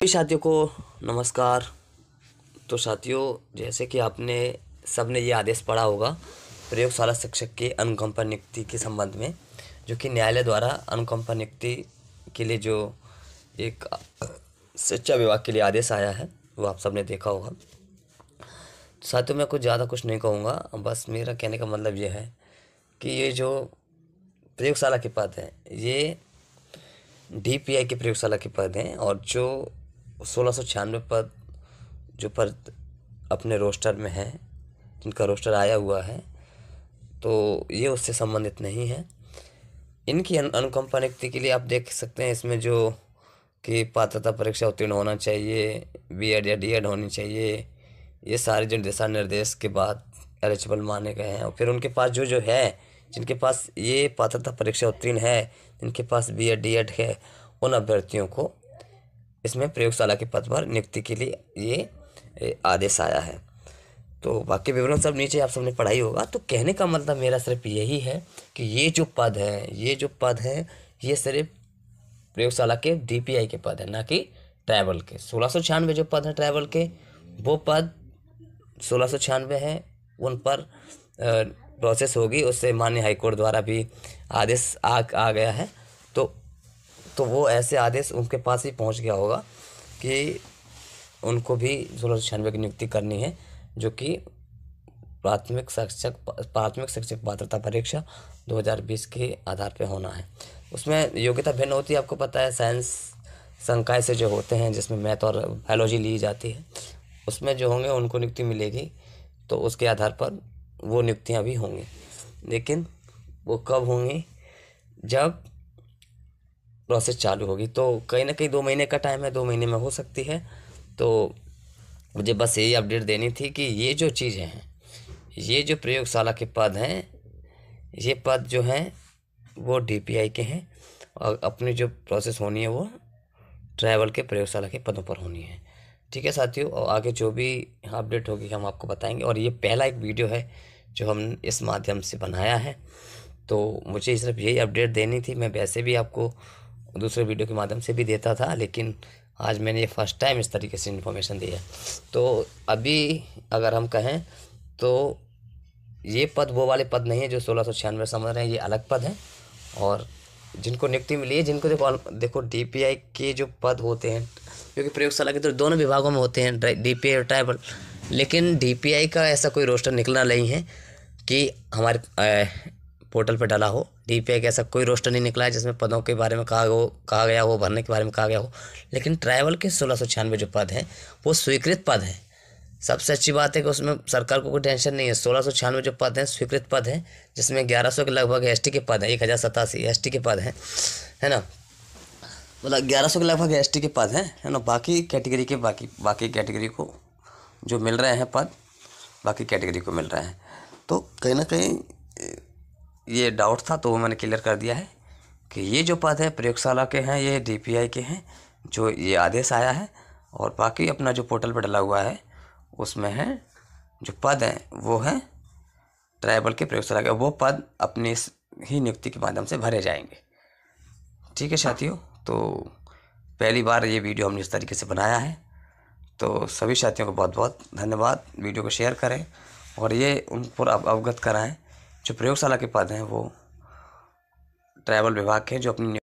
तो साथियों को नमस्कार तो साथियों जैसे कि आपने सबने ये आदेश पढ़ा होगा प्रयोगशाला शिक्षक के अनुकंपा नियुक्ति के संबंध में जो कि न्यायालय द्वारा अनुकंपा नियुक्ति के लिए जो एक शिक्षा विभाग के लिए आदेश आया है वो आप सबने देखा होगा तो साथियों मैं कुछ ज़्यादा कुछ नहीं कहूँगा बस मेरा कहने का मतलब ये है कि ये जो प्रयोगशाला के पद हैं ये डी पी आई के प्रयोगशाला के पद हैं और जो सोलह सौ छियानवे पद जो पद अपने रोस्टर में हैं जिनका रोस्टर आया हुआ है तो ये उससे संबंधित नहीं है इनकी अनुकंपा नियुक्ति के लिए आप देख सकते हैं इसमें जो कि पात्रता परीक्षा उत्तीर्ण होना चाहिए बी एड या डी एड होनी चाहिए ये सारे जो दिशा निर्देश के बाद एलिजिबल माने गए हैं और फिर उनके पास जो जो है जिनके पास ये पात्रता परीक्षा उत्तीर्ण है जिनके पास बी एड डी एड है उन अभ्यर्थियों को इसमें प्रयोगशाला के पद पर नियुक्ति के लिए ये आदेश आया है तो बाकी विवरण सब नीचे आप सबने पढ़ाई होगा तो कहने का मतलब मेरा सिर्फ यही है कि ये जो पद है ये जो पद है ये सिर्फ प्रयोगशाला के डीपीआई के पद है ना कि ट्रैवल के सोलह सौ जो पद हैं ट्रैवल के वो पद सोलह सौ छियानवे हैं उन पर प्रोसेस होगी उससे मान्य हाईकोर्ट द्वारा भी आदेश आ, आ गया है तो तो वो ऐसे आदेश उनके पास ही पहुंच गया होगा कि उनको भी सोलह सौ छियानवे की नियुक्ति करनी है जो कि प्राथमिक शिक्षक प्राथमिक शिक्षक पात्रता परीक्षा 2020 के आधार पर होना है उसमें योग्यता भिन्न होती है आपको पता है साइंस संकाय से जो होते हैं जिसमें मैथ और बायोलॉजी ली जाती है उसमें जो होंगे उनको नियुक्ति मिलेगी तो उसके आधार पर वो नियुक्तियाँ भी होंगी लेकिन वो कब होंगी जब प्रोसेस चालू होगी तो कहीं ना कहीं दो महीने का टाइम है दो महीने में हो सकती है तो मुझे बस यही अपडेट देनी थी कि ये जो चीज़ें हैं ये जो प्रयोगशाला के पद हैं ये पद जो हैं वो डीपीआई के हैं और अपनी जो प्रोसेस होनी है वो ट्रैवल के प्रयोगशाला के पदों पर होनी है ठीक है साथियों और आगे जो भी अपडेट होगी हम आपको बताएंगे और ये पहला एक वीडियो है जो हम इस माध्यम से बनाया है तो मुझे सिर्फ यही अपडेट देनी थी मैं वैसे भी आपको दूसरे वीडियो के माध्यम से भी देता था लेकिन आज मैंने ये फर्स्ट टाइम इस तरीके से इन्फॉर्मेशन दी है तो अभी अगर हम कहें तो ये पद वो वाले पद नहीं है जो सोलह सौ छियानवे समझ रहे हैं ये अलग पद हैं और जिनको नियुक्ति मिली है जिनको देखो देखो आई के जो पद होते हैं क्योंकि प्रयोगशाला के तो दोनों विभागों में होते हैं डी आई और ट्राइबल लेकिन आई का ऐसा कोई रोस्टर निकला नहीं है कि हमारे पोर्टल पर डाला हो डी पी ऐसा कोई रोस्टर नहीं निकला है जिसमें पदों के बारे में कहा हो कहा गया हो भरने के बारे में कहा गया हो लेकिन ट्राइबल के सोलह जो पद हैं वो स्वीकृत पद हैं सबसे अच्छी बात है कि उसमें सरकार को कोई टेंशन नहीं है सोलह सौ छियानवे जो पद हैं स्वीकृत पद हैं जिसमें ग्यारह सौ के लगभग एस के पद हैं एक हज़ार सतासी एस के पद हैं है ना मतलब ग्यारह सौ के लगभग एस के पद हैं है ना बाकी कैटेगरी के बाकी बाकी कैटेगरी को जो मिल रहे हैं पद बाकी कैटेगरी को मिल रहे हैं तो कहीं ना कहीं ये डाउट था तो वो मैंने क्लियर कर दिया है कि ये जो पद है प्रयोगशाला के हैं ये डीपीआई के हैं जो ये आदेश आया है और बाकी अपना जो पोर्टल पर डला हुआ है उसमें है जो पद हैं वो हैं ट्राइबल के प्रयोगशाला के वो पद अपने ही नियुक्ति के माध्यम से भरे जाएंगे ठीक है साथियों तो पहली बार ये वीडियो हमने इस तरीके से बनाया है तो सभी साथियों को बहुत बहुत धन्यवाद वीडियो को शेयर करें और ये उन पर अवगत कराएं जो प्रयोगशाला के पद हैं वो ट्रैवल विभाग के जो अपनी